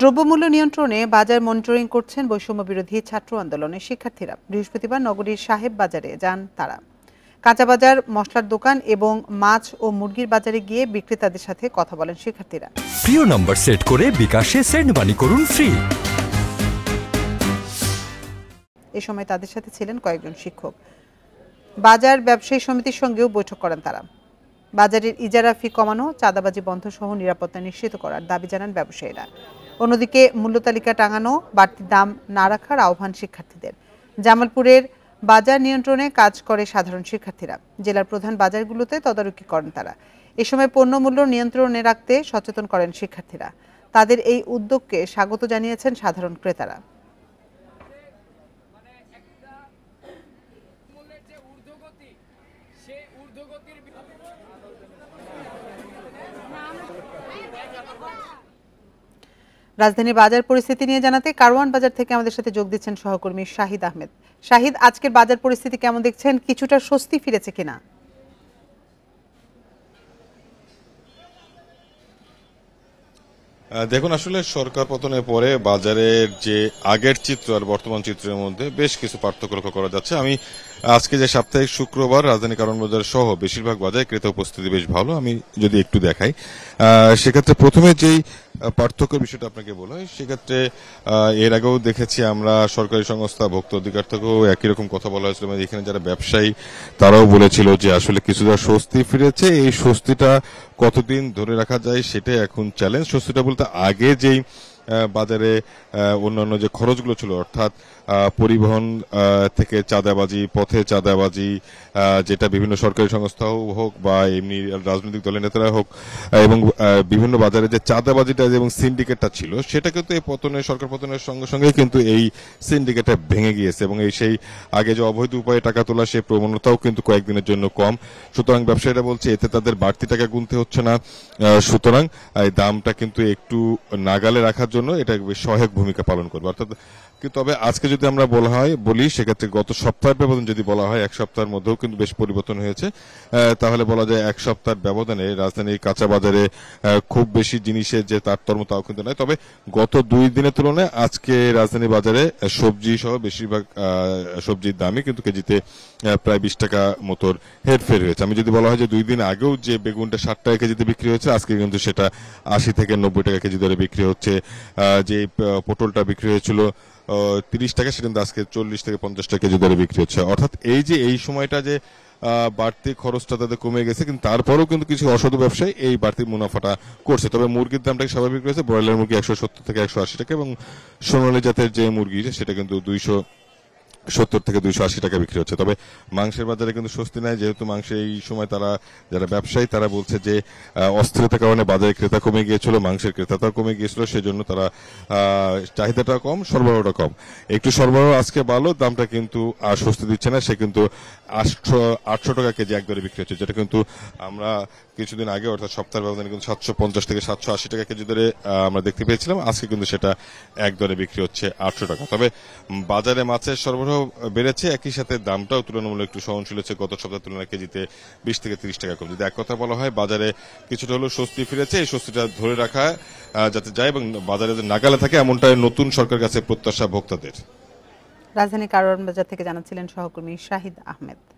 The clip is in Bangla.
দ্রব্যমূল্য নিয়ন্ত্রণে বাজার মনিটরিং করছেন বৈষম্য বিরোধী ছাত্র আন্দোলনের শিক্ষার্থীরা বৃহস্পতিবার নগরীর সাহেব বাজারে যান তারা কাঁচাবাজার মশলার দোকান এবং মাছ ও মুরগির বাজারে গিয়ে বিক্রেতাদের সাথে কথা বলেন শিক্ষার্থীরা প্রিয় নম্বর সেট করে বিকাশে সেন্ড মানি করুন ফ্রি এ সময় তাদের সাথে ছিলেন কয়েকজন শিক্ষক বাজার ব্যবসায়ী সমিতির সঙ্গেও বৈঠক করেন তারা বাজারের ইজারা ফি কমানো চাঁদাবাজি বন্ধ সহ নিরাপত্তা নিশ্চিত করার দাবি জানান ব্যবসায়ীরা অন্যদিকে মূল্য তালিকা টাঙানো বাড়তি দাম না রাখার আহ্বান শিক্ষার্থীদের জামালপুরের বাজার নিয়ন্ত্রণে কাজ করে সাধারণ শিক্ষার্থীরা জেলার প্রধান বাজারগুলোতে তদারকি করেন তারা এ সময় পণ্যমূল্য নিয়ন্ত্রণে রাখতে সচেতন করেন শিক্ষার্থীরা তাদের এই উদ্যোগকে স্বাগত জানিয়েছেন সাধারণ ক্রেতারা মানে রাজধানীর বাজার পরিস্থিতি নিয়ে জানাতে কারওয়ান বাজার থেকে আমাদের সাথে যোগ দিচ্ছেন সহকর্মী শাহিদ আহমেদ শাহিদ আজকের বাজার পরিস্থিতি কেমন দেখছেন কিছুটা স্বস্তি ফিরেছে কিনা দেখুন আসলে সরকার পতনের পরে বাজারের যে আগের চিত্র আর বর্তমান চিত্রের মধ্যে বেশ কিছু পার্থক্য লক্ষ্য করা যাচ্ছে আমি আজকে যে সাপ্তাহিক শুক্রবার রাজধানী কারণ বাজার সহ বেশিরভাগ বাজারে ক্রেতা উপস্থিতি বেশ ভালো আমি যদি একটু দেখাই সেক্ষেত্রে প্রথমে যেই পার্থক্য বিষয়টা আপনাকে বলা হয় সেক্ষেত্রে এর আগেও দেখেছি আমরা সরকারি সংস্থা ভোক্তা অধিকার থেকেও একই রকম কথা বলা হয়েছিল মানে এখানে যারা ব্যবসায়ী তারাও বলেছিল যে আসলে কিছুটা স্বস্তি ফিরেছে এই স্বস্তিটা কতদিন ধরে রাখা যায় সেটা এখন চ্যালেঞ্জ স্বস্তিটা বলতে আগে যেই বাজারে অন্যান্য যে খরচগুলো ছিল অর্থাৎ পরিবহন থেকে চাঁদাবাজি পথে চাঁদাবাজি যেটা বিভিন্ন সরকারি সংস্থাও হোক বা এমনি রাজনৈতিক দলের নেতারা হোক এবং বিভিন্ন বাজারে যে চাঁদাবাজিটা এবং সিন্ডিকেটটা ছিল সেটা কিন্তু এই পতনের সরকার পতনের সঙ্গে সঙ্গে কিন্তু এই সিন্ডিকেটটা ভেঙে গিয়েছে এবং এই সেই আগে যে অবৈধ উপায়ে টাকা তোলা সেই প্রবণতাও কিন্তু কয়েকদিনের জন্য কম সুতরাং ব্যবসায়ীরা বলছে এতে তাদের বাড়তি টাকা গুনতে হচ্ছে না সুতরাং দামটা কিন্তু একটু নাগালে রাখার জন্য এটা বেশ সহায়ক ভূমিকা পালন করবে অর্থাৎ তবে আজকে যদি আমরা বলা হয় বলি সেক্ষেত্রে গত সপ্তাহের ব্যবধান যদি বলা হয় এক সপ্তাহের মধ্যেও কিন্তু বেশ পরিবর্তন হয়েছে তাহলে বলা যায় এক সপ্তাহের ব্যবধানে রাজধানীর কাঁচা বাজারে খুব বেশি জিনিসের যে তারতম্য তাও কিন্তু নয় তবে গত দুই দিনের তুলনায় আজকে রাজধানী বাজারে সবজি সহ বেশিরভাগ সবজির দামই কিন্তু কেজিতে প্রায় বিশ টাকা মতোর হেরফের হয়েছে আমি যদি বলা হয় যে দুই দিন আগেও যে বেগুনটা ষাট টাকা কেজিতে বিক্রি হয়েছে আজকে কিন্তু সেটা আশি থেকে নব্বই টাকা কেজি দরে বিক্রি হচ্ছে যে পটলটা বিক্রি হয়েছিল তিরিশ টাকা সেটা কিন্তু আজকে চল্লিশ থেকে পঞ্চাশ টাকা কেজি দরে বিক্রি হচ্ছে অর্থাৎ এই যে এই সময়টা যে বাড়তি খরচটা তাদের কমে গেছে কিন্তু তারপরেও কিন্তু কিছু অসাধু ব্যবসায়ী এই বাড়তি মুনাফাটা করছে তবে মুরগির দামটা স্বাভাবিক রয়েছে ব্রয়লার মুরগি একশো সত্তর থেকে একশো আশি টাকা এবং সোনালী জাতের যে মুরগি সেটা কিন্তু দুইশো সত্তর থেকে দুইশো আশি টাকা বিক্রি হচ্ছে তবে মাংসের বাজারে কিন্তু স্বস্তি নাই যেহেতু মাংস এই সময় তারা যারা ব্যবসায়ী তারা বলছে যে অস্থিরতার কারণে বাজারে ক্রেতা কমে গিয়েছিল মাংসের ক্রেতাটাও কমে গিয়েছিল সেজন্য তারা চাহিদাটা কম সরবরাহটা কম একটু সরবরাহ আজকে ভালো দামটা কিন্তু আর স্বস্তি দিচ্ছে না সে কিন্তু আটশো আটশো টাকা কেজি একদরে বিক্রি হচ্ছে যেটা কিন্তু আমরা কিছুদিন আগে অর্থাৎ সপ্তাহের ব্যবধানে কিন্তু সাতশো পঞ্চাশ থেকে সাতশো আশি টাকা কেজি ধরে আমরা দেখতে পেয়েছিলাম আজকে কিন্তু সেটা এক দরে বিক্রি হচ্ছে আটশো টাকা তবে বাজারে মাছের সরবরাহ সরবরাহ বেড়েছে একই সাথে দামটাও তুলনামূলক একটু সহনশীল হচ্ছে গত সপ্তাহের তুলনায় কেজিতে বিশ থেকে তিরিশ টাকা কম যদি এক কথা বলা হয় বাজারে কিছুটা হলেও স্বস্তি ফিরেছে এই স্বস্তিটা ধরে রাখা যাতে যায় এবং বাজারে নাগালে থাকে এমনটাই নতুন সরকার কাছে প্রত্যাশা ভোক্তাদের রাজধানী কারওয়ান বাজার থেকে জানাচ্ছিলেন সহকর্মী শাহিদ আহমেদ